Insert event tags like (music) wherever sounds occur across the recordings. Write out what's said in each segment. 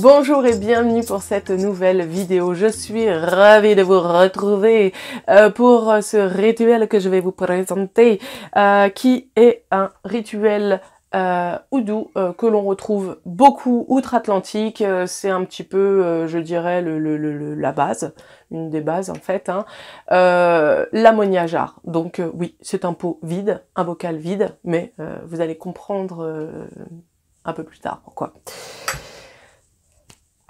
Bonjour et bienvenue pour cette nouvelle vidéo. Je suis ravie de vous retrouver euh, pour ce rituel que je vais vous présenter euh, qui est un rituel euh, houdou que l'on retrouve beaucoup outre-Atlantique. c'est un petit peu, je dirais, la base, une des bases en fait. Hein. L'ammonia Donc oui, c'est un pot vide, un bocal vide, mais vous allez comprendre un peu plus tard pourquoi.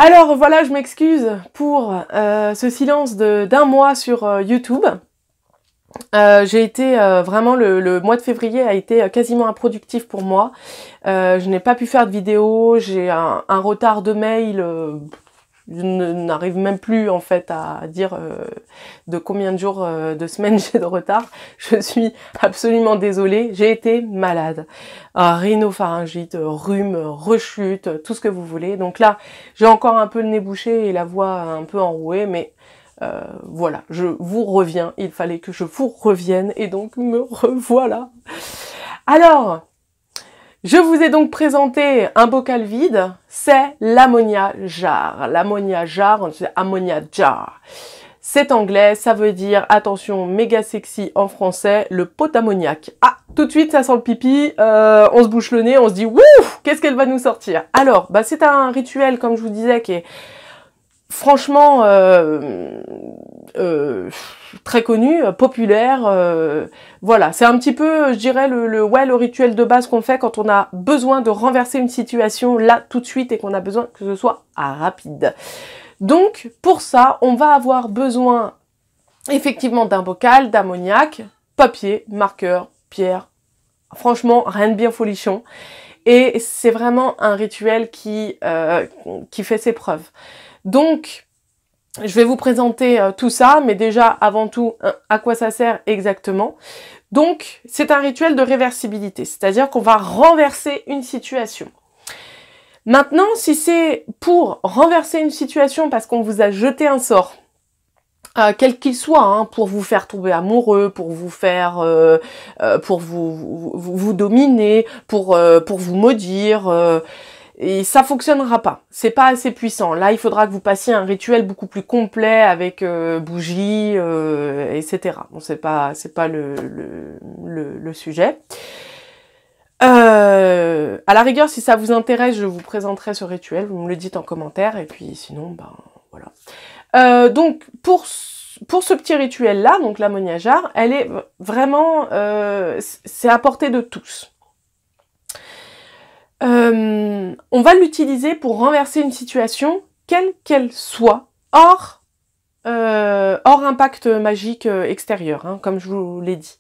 Alors voilà, je m'excuse pour euh, ce silence d'un mois sur euh, YouTube. Euh, j'ai été vraiment le, mois de février a été quasiment improductif pour moi. je n'ai pas pu faire de vidéo, j'ai un, un, retard de mail je n'arrive même plus en fait à dire euh, de combien de jours, euh, de semaines (laughs) j'ai de retard. Je suis absolument désolée, j'ai été malade. Ah, rhinopharyngite, rhume, rechute, tout ce que vous voulez. Donc là, j'ai encore un peu le nez bouché et la voix un peu enrouée, mais euh, voilà, je vous reviens. Il fallait que je vous revienne et donc me revoilà. Alors, je vous ai donc présenté un bocal vide, c'est l'ammonia jar. L'ammonia jar, on dit ammonia jar. C'est anglais, ça veut dire, attention, méga sexy en français, le pot ammoniaque. Ah, tout de suite, ça sent le pipi, euh, on se bouche le nez, on se dit, wouh, qu'est-ce qu'elle va nous sortir Alors, bah, c'est un rituel, comme je vous disais, qui est franchement euh, euh, très connu, euh, populaire. voilà, c'est un petit peu, je dirais, le, le rituel de base qu'on fait quand on a besoin de renverser une situation là tout de suite et qu'on a besoin que ce soit rapide. Donc pour ça, on va avoir besoin effectivement d'un bocal, d'ammoniac, papier, marqueur, pierre. Franchement, rien de bien folichon. Et c'est vraiment un rituel qui fait ses preuves. Donc, je vais vous présenter euh, tout ça, mais déjà, avant tout, à quoi ça sert exactement. Donc, c'est un rituel de réversibilité, c'est-à-dire qu'on va renverser une situation. Maintenant, si c'est pour renverser une situation parce qu'on vous a jeté un sort, euh, quel qu'il soit, hein, pour vous faire tomber amoureux, pour vous faire, euh, pour vous, vous, dominer, pour, pour vous maudire, et ça fonctionnera pas. C'est pas assez puissant. Là, il faudra que vous passiez un rituel beaucoup plus complet avec euh, bougies, euh, etc. Bon, c'est pas, c'est pas le, sujet. Euh, à la rigueur, si ça vous intéresse, je vous présenterai ce rituel. Vous me le dites en commentaire. Et puis, sinon, ben voilà. donc, pour ce petit rituel là, donc l'ammoniajar, elle est vraiment, c'est à portée de tous. Euh, on va l'utiliser pour renverser une situation, quelle qu'elle soit, hors, euh, hors impact magique euh, extérieur, hein, comme je vous l'ai dit.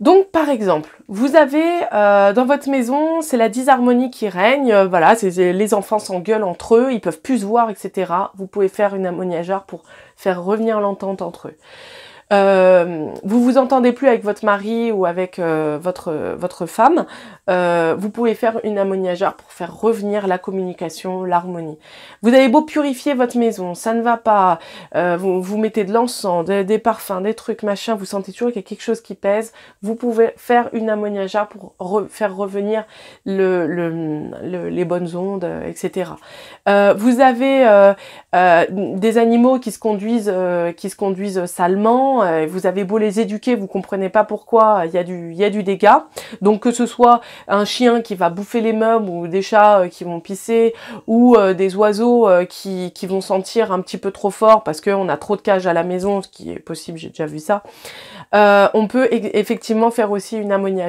Donc par exemple, vous avez dans votre maison, c'est la disharmonie qui règne, voilà, c'est, les enfants s'engueulent entre eux, ils peuvent plus se voir, etc. Vous pouvez faire une ammoniageur pour faire revenir l'entente entre eux. Euh, vous vous entendez plus avec votre mari ou avec euh, votre, votre femme, euh, vous pouvez faire une ammoniageur pour faire revenir la communication, l'harmonie. Vous avez beau purifier votre maison, ça ne va pas, vous, mettez de l'encens, des, parfums, des trucs, machin, vous sentez toujours qu'il y a quelque chose qui pèse, vous pouvez faire une ammoniageur pour faire revenir les bonnes ondes, etc. vous avez des animaux qui se conduisent, qui se conduisent salement, euh, vous avez beau les éduquer, vous comprenez pas pourquoi il y, a du, dégât. Donc que ce soit un chien qui va bouffer les meubles ou des chats euh, qui vont pisser ou euh, des oiseaux qui, vont sentir un petit peu trop fort parce qu'on a trop de cages à la maison, ce qui est possible, j'ai déjà vu ça. on peut e-, effectivement faire aussi une ammonia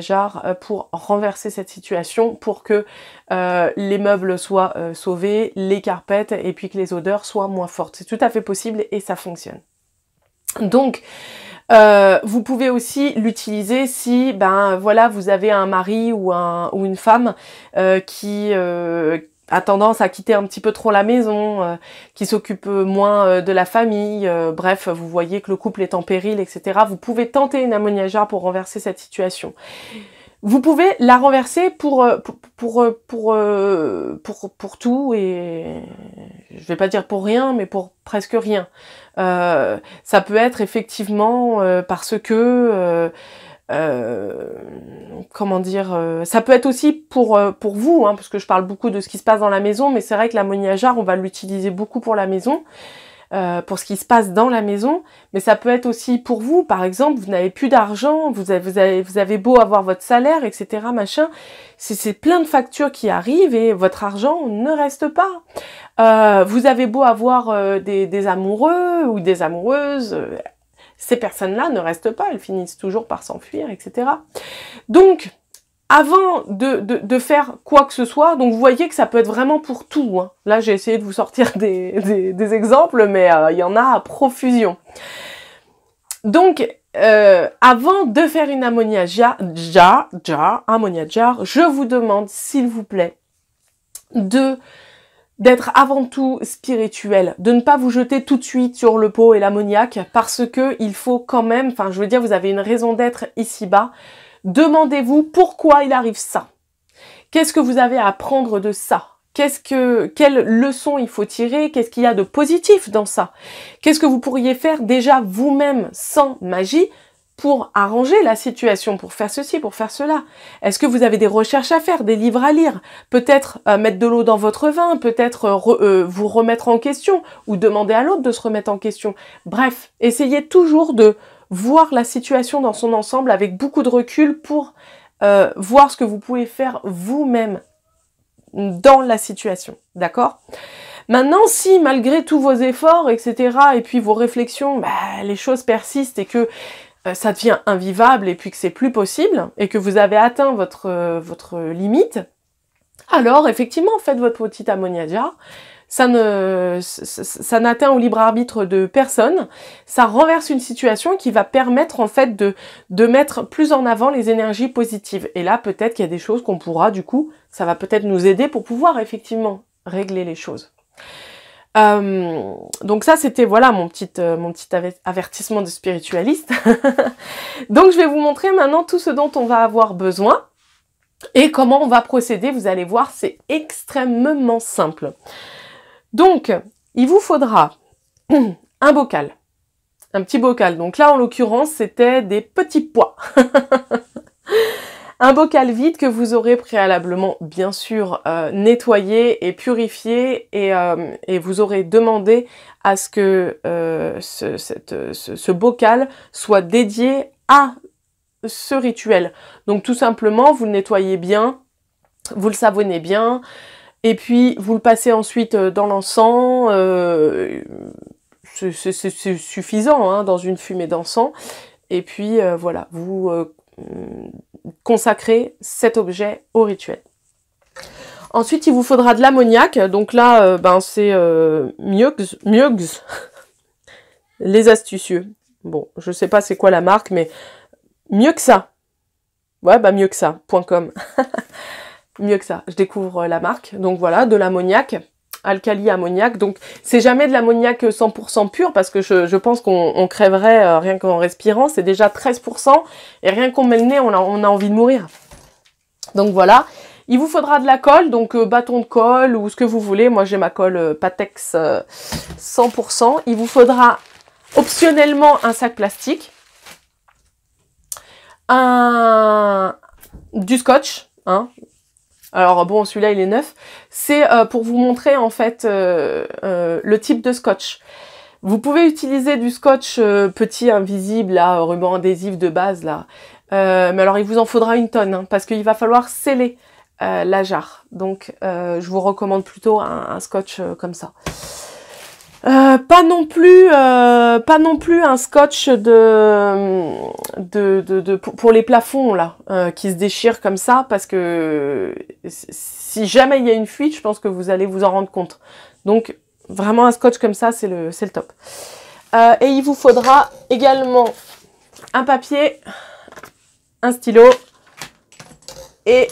pour renverser cette situation, pour que les meubles soient sauvés, les carpettes et puis que les odeurs soient moins fortes. C'est tout à fait possible et ça fonctionne. Donc, euh, vous pouvez aussi l'utiliser si, ben voilà, vous avez un mari ou, un, ou une femme euh, qui euh, a tendance à quitter un petit peu trop la maison, qui s'occupe moins de la famille. bref, vous voyez que le couple est en péril, etc. Vous pouvez tenter une ammoniageur pour renverser cette situation vous pouvez la renverser pour euh, pour euh, euh, pour, pour tout et je vais pas dire pour rien mais pour presque rien. ça peut être effectivement parce que comment dire ça peut être aussi pour pour vous hein, parce que je parle beaucoup de ce qui se passe dans la maison mais c'est vrai que l'ammoniajar on va l'utiliser beaucoup pour la maison euh, pour ce qui se passe dans la maison, mais ça peut être aussi pour vous, par exemple, vous n'avez plus d'argent, vous avez, vous, avez, beau avoir votre salaire, etc., machin, c'est plein de factures qui arrivent et votre argent ne reste pas. Euh, vous avez beau avoir euh, des, amoureux ou des amoureuses, ces personnes-là ne restent pas, elles finissent toujours par s'enfuir, etc. Donc, avant de, faire quoi que ce soit, donc vous voyez que ça peut être vraiment pour tout. Hein. Là, j'ai essayé de vous sortir (laughs) des, exemples, mais euh, il y en a à profusion. Donc, euh, avant de faire une ammonia jar, jar, ammonia jar, je vous demande, s'il vous plaît, de d'être avant tout spirituel, de ne pas vous jeter tout de suite sur le pot et l'ammoniaque, parce que il faut quand même, enfin, je veux dire, vous avez une raison d'être ici-bas. Demandez-vous pourquoi il arrive ça. Qu'est-ce que vous avez à apprendre de ça Qu'est-ce que, quelle leçon il faut tirer Qu'est-ce qu'il y a de positif dans ça Qu'est-ce que vous pourriez faire déjà vous-même sans magie pour arranger la situation, pour faire ceci, pour faire cela Est-ce que vous avez des recherches à faire, des livres à lire Peut-être euh, mettre de l'eau dans votre vin, peut-être euh, euh, vous remettre en question ou demander à l'autre de se remettre en question. Bref, essayez toujours de voir la situation dans son ensemble avec beaucoup de recul pour euh, voir ce que vous pouvez faire vous-même dans la situation. D'accord Maintenant, si malgré tous vos efforts, etc., et puis vos réflexions, bah, les choses persistent et que euh, ça devient invivable et puis que c'est plus possible et que vous avez atteint votre, euh, votre limite, alors effectivement, faites votre petite ammoniadia ça n'atteint au libre arbitre de personne. Ça renverse une situation qui va permettre en fait de, mettre plus en avant les énergies positives. Et là, peut-être qu'il y a des choses qu'on pourra, du coup, ça va peut-être nous aider pour pouvoir effectivement régler les choses. Euh, donc ça, c'était voilà mon petit euh, avertissement de spiritualiste. (laughs) donc je vais vous montrer maintenant tout ce dont on va avoir besoin et comment on va procéder. Vous allez voir, c'est extrêmement simple. Donc, il vous faudra (clears throat) un bocal, un petit bocal. Donc là, en l'occurrence, c'était des petits pois. (laughs) un bocal vide que vous aurez préalablement, bien sûr, euh, nettoyé et purifié euh, et, vous aurez demandé à ce que euh, ce, ce bocal soit dédié à ce rituel. Donc tout simplement, vous le nettoyez bien, vous le savonnez bien, et puis vous le passez ensuite euh, dans l'encens. Euh, c'est suffisant hein, dans une fumée d'encens. Et puis euh, voilà, vous consacrez cet objet au rituel. Ensuite, il vous faudra de l'ammoniac. Donc là, ben, c'est Mieux, (laughs) les astucieux. Bon, je sais pas c'est quoi la marque, mais mieux que ça. Ouais, bah mieux que ça.com mieux que ça. Je découvre euh, la marque. Donc voilà, de l'ammoniac alcali ammoniac. Donc c'est jamais de l'ammoniac 100% euh, pur parce que je, pense qu'on crèverait euh, rien qu'en respirant. C'est déjà 13% et rien qu'on met le nez, on a, envie de mourir. Donc voilà. Il vous faudra de la colle, donc bâton de colle ou ce que vous voulez. Moi j'ai ma colle Patex 100%. Il vous faudra optionnellement un sac plastique, un du scotch, hein, alors bon, celui-là il est neuf. C'est euh, pour vous montrer en fait euh, euh, le type de scotch. Vous pouvez utiliser du scotch petit invisible, là, ruban adhésif de base là. mais alors il vous en faudra une tonne hein, parce qu'il va falloir sceller la jarre. Donc je vous recommande plutôt un scotch comme ça. Euh, pas non plus, euh, pas non plus un scotch de, pour les plafonds là, euh, qui se déchirent comme ça, parce que si jamais il y a une fuite, je pense que vous allez vous en rendre compte. Donc vraiment un scotch comme ça, c'est le, c'est le top. et il vous faudra également un papier, un stylo et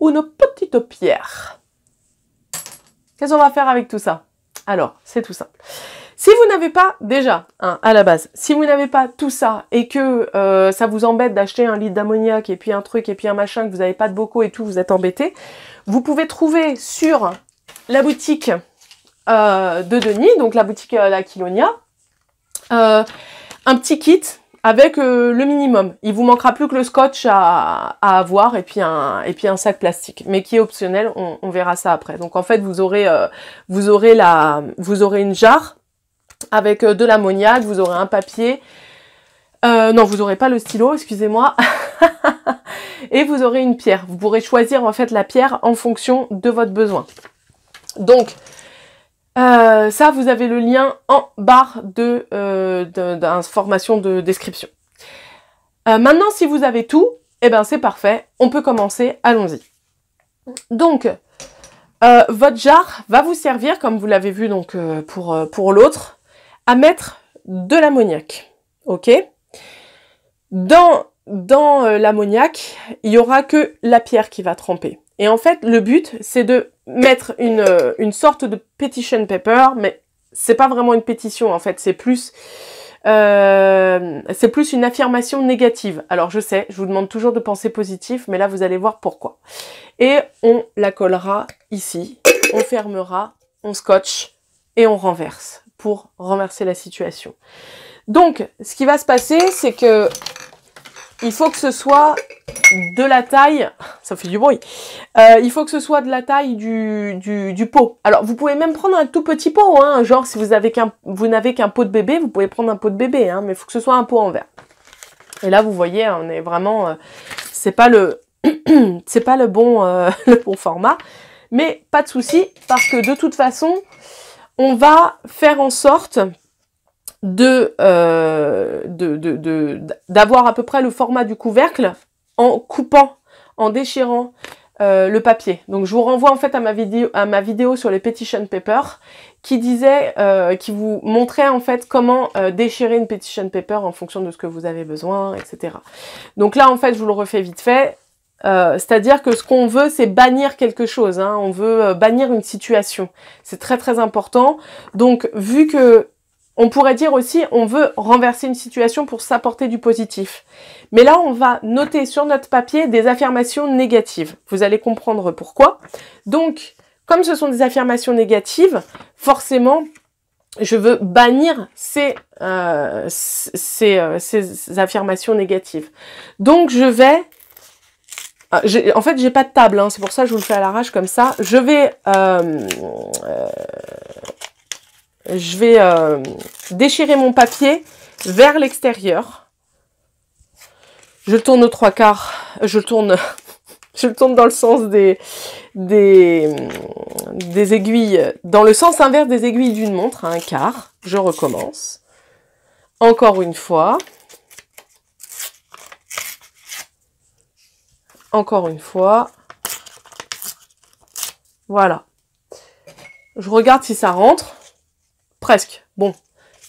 une petite pierre. Qu'est-ce qu'on va faire avec tout ça alors, c'est tout simple. Si vous n'avez pas déjà, hein, à la base, si vous n'avez pas tout ça et que euh, ça vous embête d'acheter un litre d'ammoniac et puis un truc et puis un machin, que vous n'avez pas de bocaux et tout, vous êtes embêté, vous pouvez trouver sur la boutique euh, de Denis, donc la boutique euh, La Kilonia, un petit kit avec euh, le minimum. Il vous manquera plus que le scotch à, avoir et puis un sac plastique, mais qui est optionnel. On, verra ça après. Donc en fait, vous aurez euh, une jarre avec euh, de l'ammoniac, vous aurez un papier. non, vous n'aurez pas le stylo, excusez-moi. (laughs) et vous aurez une pierre. Vous pourrez choisir en fait la pierre en fonction de votre besoin. Donc euh, ça, vous avez le lien en barre de, euh, d'information de, description. Euh, maintenant, si vous avez tout, eh ben c'est parfait. On peut commencer. Allons-y. Donc, votre jarre va vous servir, comme vous l'avez vu donc pour, pour l'autre, à mettre de l'ammoniac. Ok Dans, dans l'ammoniac, il n'y aura que la pierre qui va tremper. Et en fait, le but, c'est de mettre euh, une, sorte de petition paper, mais c'est pas vraiment une pétition en fait, c'est plus euh, c'est plus une affirmation négative. Alors je sais, je vous demande toujours de penser positif, mais là vous allez voir pourquoi. Et on la collera ici, on fermera, on scotch et on renverse pour renverser la situation. Donc, ce qui va se passer, c'est que il faut que ce soit de la taille, ça fait du bruit, euh, il faut que ce soit de la taille du, pot. Alors vous pouvez même prendre un tout petit pot, hein, genre si vous avez qu'un vous n'avez qu'un pot de bébé, vous pouvez prendre un pot de bébé, hein, mais il faut que ce soit un pot en verre. Et là vous voyez, on est vraiment, euh, c'est pas le, (clears throat) c'est pas le bon, euh, (laughs) le bon format, mais pas de souci parce que de toute façon on va faire en sorte de, euh, d'avoir à peu près le format du couvercle en coupant, en déchirant euh, le papier. Donc je vous renvoie en fait à ma vidéo, à ma vidéo sur les petition papers qui disait, euh, qui vous montrait en fait comment euh, déchirer une petition paper en fonction de ce que vous avez besoin, etc. Donc là en fait je vous le refais vite fait. C'est-à-dire que ce qu'on veut, c'est bannir quelque chose. Hein. On veut bannir une situation. C'est très très important. Donc, vu que on pourrait dire aussi on veut renverser une situation pour s'apporter du positif. Mais là, on va noter sur notre papier des affirmations négatives. Vous allez comprendre pourquoi. Donc, comme ce sont des affirmations négatives, forcément, je veux bannir ces, euh, euh, ces, affirmations négatives. Donc, je vais... Euh, en fait, j'ai pas de table, hein. c'est pour ça que je vous le fais à l'arrache comme ça. Je vais je vais euh, déchirer mon papier vers l'extérieur. Je tourne aux trois quarts, je le tourne, (laughs) je le tourne dans le sens des, des aiguilles, dans le sens inverse des aiguilles d'une montre, à hein, un quart. Je recommence. Encore une fois. Encore une fois. Voilà. Je regarde si ça rentre presque. Bon,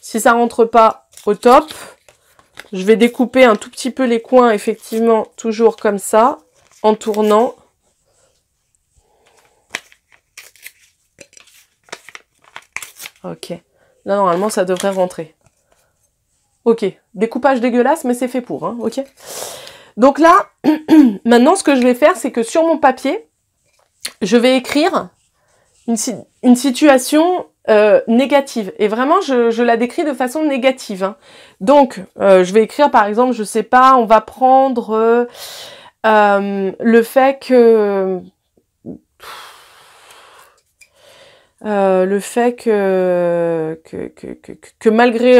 si ça rentre pas au top, je vais découper un tout petit peu les coins, effectivement, toujours comme ça, en tournant. Ok. Là, normalement, ça devrait rentrer. Ok. Découpage dégueulasse, mais c'est fait pour, hein. ok Donc là, (clears throat) maintenant, ce que je vais faire, c'est que sur mon papier, je vais écrire une situation euh, négative. Et vraiment, je, la décris de façon négative. Hein. Donc, euh, je vais écrire par exemple, je sais pas, on va prendre euh, le fait que. le fait que, que, que, que malgré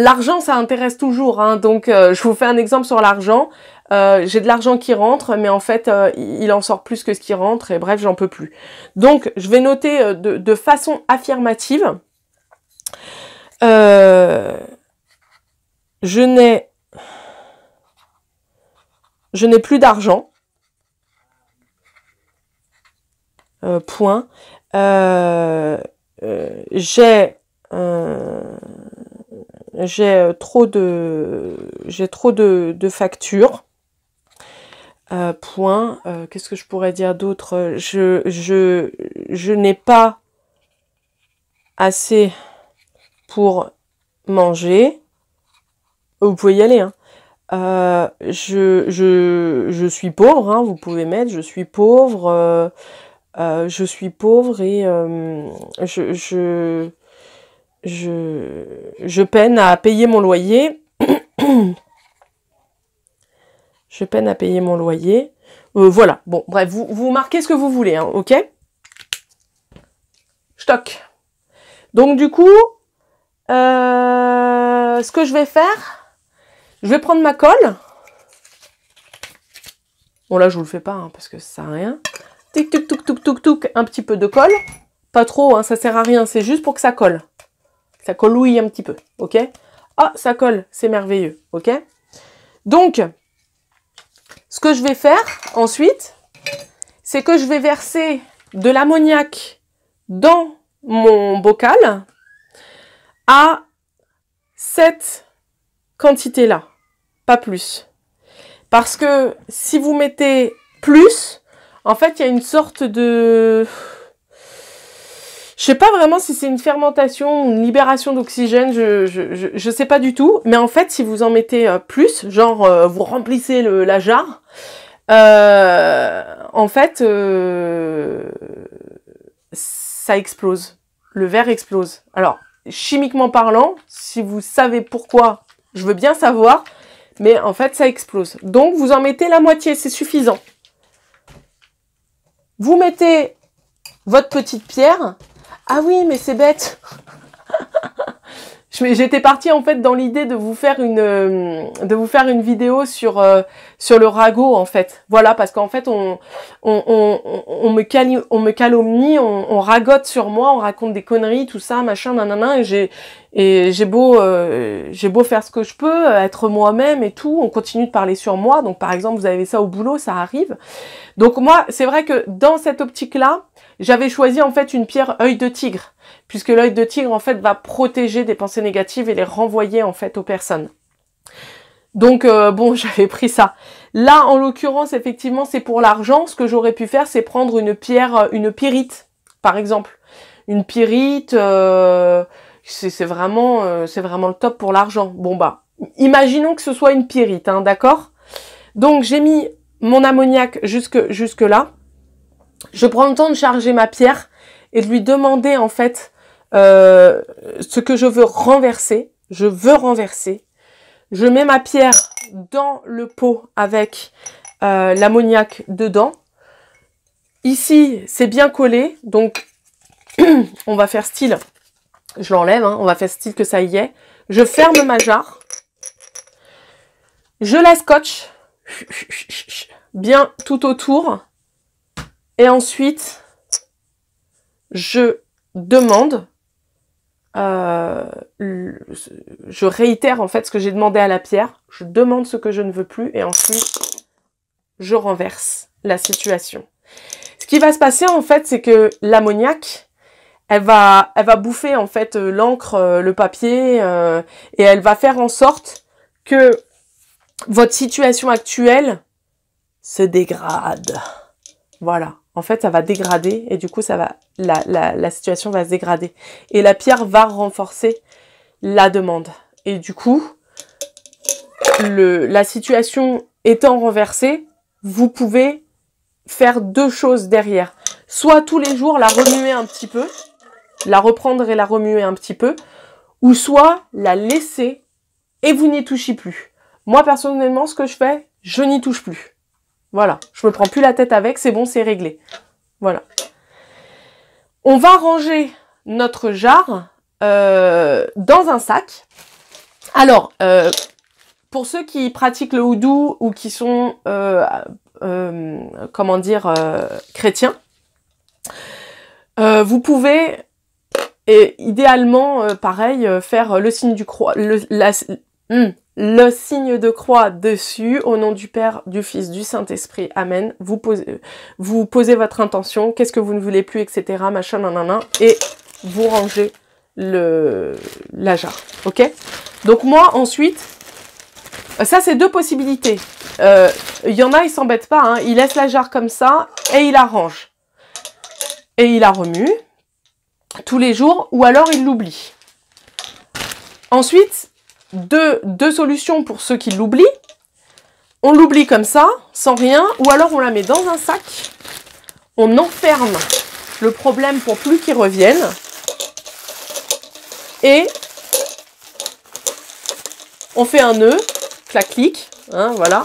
L'argent, ça intéresse toujours. Hein. Donc, euh, je vous fais un exemple sur l'argent. Euh, j'ai de l'argent qui rentre, mais en fait, euh, il en sort plus que ce qui rentre, et bref, j'en peux plus. Donc, je vais noter de, de façon affirmative. je n'ai... Je n'ai plus d'argent. point. j'ai j'ai euh, trop de, j'ai trop de, factures. Euh, point. Euh, qu'est-ce que je pourrais dire d'autre Je, je, je n'ai pas assez pour manger. Vous pouvez y aller. Hein. je, je, je, suis pauvre. Hein, vous pouvez mettre. Je suis pauvre. je suis pauvre et je, je je, peine à payer mon loyer. (clears throat) je peine à payer mon loyer. Euh, voilà, bon, bref, vous, marquez ce que vous voulez, hein, ok Stock. Donc du coup, euh, ce que je vais faire, je vais prendre ma colle. Bon là, je vous le fais pas, hein, parce que ça sert à rien. Tic, tic, tic, tic, tic, tic, un petit peu de colle. Pas trop, hein, ça sert à rien, c'est juste pour que ça colle ça collouille un petit peu, ok Ah, ça colle, c'est merveilleux, ok Donc, ce que je vais faire ensuite, c'est que je vais verser de l'ammoniac dans mon bocal à cette quantité-là, pas plus. Parce que si vous mettez plus, en fait, il y a une sorte de je sais pas vraiment si c'est une fermentation, une libération d'oxygène, je, ne sais pas du tout. Mais en fait, si vous en mettez euh, plus, genre euh, vous remplissez le, la jarre, euh, en fait, ça explose. Le verre explose. Alors, chimiquement parlant, si vous savez pourquoi, je veux bien savoir, mais en fait, ça explose. Donc, vous en mettez la moitié, c'est suffisant. Vous mettez votre petite pierre ah oui, mais c'est bête (laughs) J'étais partie en fait dans l'idée de vous faire une euh, de vous faire une vidéo sur euh, sur le ragot en fait. Voilà parce qu'en fait on on, me on me calomnie, on, ragote sur moi, on raconte des conneries, tout ça, machin, nanana. Et j'ai et j'ai beau euh, j'ai beau faire ce que je peux, être moi-même et tout, on continue de parler sur moi. Donc par exemple vous avez ça au boulot, ça arrive. Donc moi c'est vrai que dans cette optique là, j'avais choisi en fait une pierre œil de tigre puisque l'œil de tigre en fait va protéger des pensées négatives et les renvoyer en fait aux personnes. Donc euh, bon, (laughs) j'avais pris ça. Là, en l'occurrence, effectivement, c'est pour l'argent. Ce que j'aurais pu faire, c'est prendre une pierre, euh, une pyrite, par exemple. Une pyrite, euh, c'est vraiment, c'est vraiment le top pour l'argent. Bon bah, imaginons que ce soit une pyrite, hein, d'accord Donc j'ai mis mon ammoniac jusque jusque là. Je prends le temps de charger ma pierre et de lui demander en fait euh, ce que je veux renverser. Je veux renverser. Je mets ma pierre dans le pot avec euh, l'ammoniaque dedans. Ici, c'est bien collé, donc (clears throat) on va faire style. Je l'enlève, hein. on va faire style que ça y est. Je ferme ma jarre. Je la scotche (clears throat) bien tout autour. Et ensuite, je demande, euh, je réitère en fait ce que j'ai demandé à la pierre, je demande ce que je ne veux plus et ensuite je renverse la situation. Ce qui va se passer en fait, c'est que l'ammoniaque, elle va, elle va bouffer en fait euh, l'encre, euh, le papier euh, et elle va faire en sorte que votre situation actuelle se dégrade. Voilà en fait, ça va dégrader et du coup, ça va, la, situation va se dégrader. Et la pierre va renforcer la demande. Et du coup, le, la situation étant renversée, vous pouvez faire deux choses derrière. Soit tous les jours la remuer un petit peu, la reprendre et la remuer un petit peu, ou soit la laisser et vous n'y touchez plus. Moi personnellement, ce que je fais, je n'y touche plus. Voilà, je me prends plus la tête avec, c'est bon, c'est réglé. Voilà. On va ranger notre jarre euh, dans un sac. Alors, euh, pour ceux qui pratiquent le houdou ou qui sont, euh, comment dire, chrétiens, vous pouvez, et idéalement, pareil, faire le signe du croix, hmm, le signe de croix dessus, au nom du Père, du Fils, du Saint-Esprit, Amen. Vous posez, vous posez votre intention, qu'est-ce que vous ne voulez plus, etc., machin, nanana, et vous rangez le, la jarre, ok Donc moi, ensuite, ça c'est deux possibilités. Il euh, y en a, ils s'embêtent pas, hein. Il ils laissent la jarre comme ça, et ils la rangent. Et il la remue. tous les jours, ou alors il l'oublie. Ensuite, deux, solutions pour ceux qui l'oublient. On l'oublie comme ça, sans rien, ou alors on la met dans un sac, on enferme le problème pour plus qu'il revienne, et on fait un nœud, clac-clic, hein, voilà,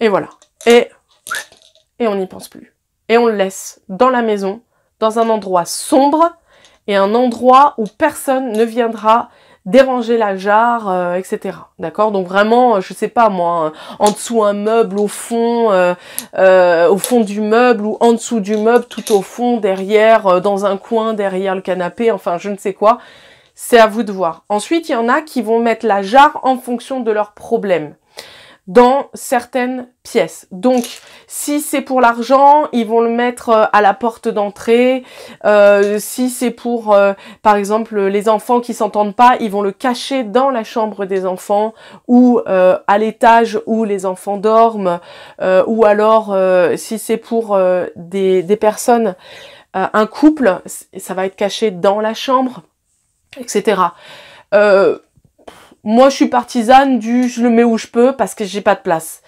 et voilà. Et, et on n'y pense plus. Et on le laisse dans la maison, dans un endroit sombre, et un endroit où personne ne viendra déranger la jarre, euh, etc. D'accord Donc vraiment, euh, je sais pas moi, hein, en dessous un meuble, au fond, euh, au fond du meuble ou en dessous du meuble, tout au fond, derrière, dans un coin, derrière le canapé, enfin je ne sais quoi. C'est à vous de voir. Ensuite, il y en a qui vont mettre la jarre en fonction de leurs problèmes dans certaines pièces. Donc, si c'est pour l'argent, ils vont le mettre euh, à la porte d'entrée. Euh, si c'est pour, euh, par exemple, les enfants qui s'entendent pas, ils vont le cacher dans la chambre des enfants ou à l'étage où les enfants dorment. ou alors, si c'est pour des, personnes, un couple, ça va être caché dans la chambre, etc. Euh, moi, je suis partisane du je le mets où je peux parce que j'ai pas de place.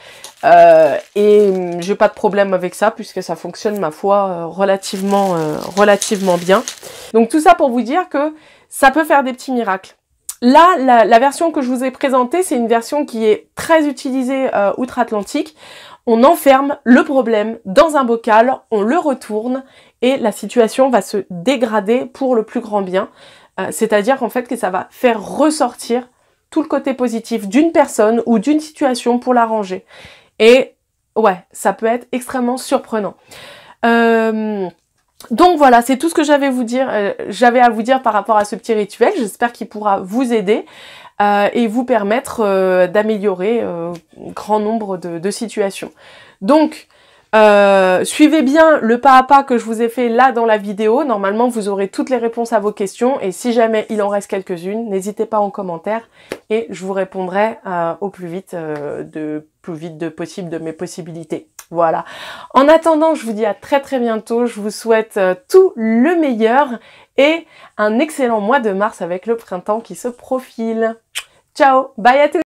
Euh, et hum, j'ai pas de problème avec ça puisque ça fonctionne, ma foi, euh, relativement, euh, relativement bien. Donc tout ça pour vous dire que ça peut faire des petits miracles. Là, la, version que je vous ai présentée, c'est une version qui est très utilisée euh, outre-Atlantique. On enferme le problème dans un bocal, on le retourne et la situation va se dégrader pour le plus grand bien. C'est-à-dire qu'en fait que ça va faire ressortir le côté positif d'une personne ou d'une situation pour l'arranger. Et ouais, ça peut être extrêmement surprenant. Euh, donc voilà, c'est tout ce que j'avais vous dire, euh, j'avais à vous dire par rapport à ce petit rituel. J'espère qu'il pourra vous aider euh, et vous permettre d'améliorer grand nombre de situations. Donc euh, suivez bien le pas à pas que je vous ai fait là dans la vidéo. Normalement, vous aurez toutes les réponses à vos questions. Et si jamais il en reste quelques-unes, n'hésitez pas en commentaire et je vous répondrai euh, au plus vite, euh, de plus vite de possible de mes possibilités. Voilà. En attendant, je vous dis à très très bientôt. Je vous souhaite tout le meilleur et un excellent mois de mars avec le printemps qui se profile. Ciao, bye à tous.